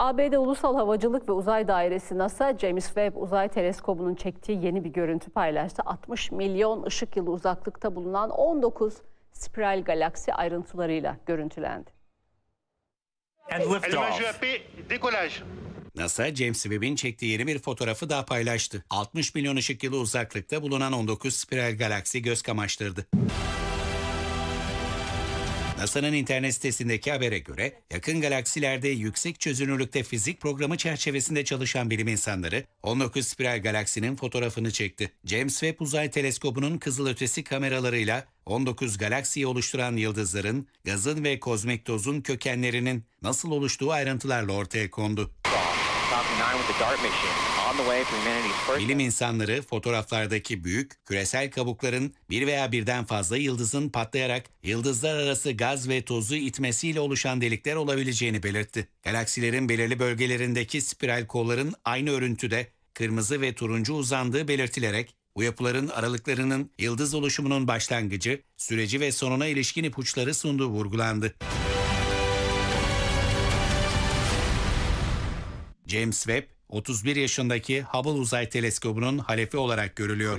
ABD Ulusal Havacılık ve Uzay Dairesi NASA, James Webb Uzay Teleskobu'nun çektiği yeni bir görüntü paylaştı. 60 milyon ışık yılı uzaklıkta bulunan 19 spiral galaksi ayrıntılarıyla görüntülendi. And liftoff. NASA, James Webb'in çektiği yeni bir fotoğrafı daha paylaştı. 60 milyon ışık yılı uzaklıkta bulunan 19 spiral galaksi göz kamaştırdı. NASA'nın internet sitesindeki habere göre yakın galaksilerde yüksek çözünürlükte fizik programı çerçevesinde çalışan bilim insanları 19 spiral galaksinin fotoğrafını çekti. James Webb Uzay Teleskobu'nun kızılötesi kameralarıyla 19 galaksiyi oluşturan yıldızların, gazın ve kozmik tozun kökenlerinin nasıl oluştuğu ayrıntılarla ortaya kondu. Bilim insanları fotoğraflardaki büyük, küresel kabukların bir veya birden fazla yıldızın patlayarak yıldızlar arası gaz ve tozu itmesiyle oluşan delikler olabileceğini belirtti. Galaksilerin belirli bölgelerindeki spiral kolların aynı örüntüde kırmızı ve turuncu uzandığı belirtilerek bu yapıların aralıklarının yıldız oluşumunun başlangıcı, süreci ve sonuna ilişkin ipuçları sunduğu vurgulandı. James Webb 31 yaşındaki Hubble Uzay Teleskobu'nun halefi olarak görülüyor.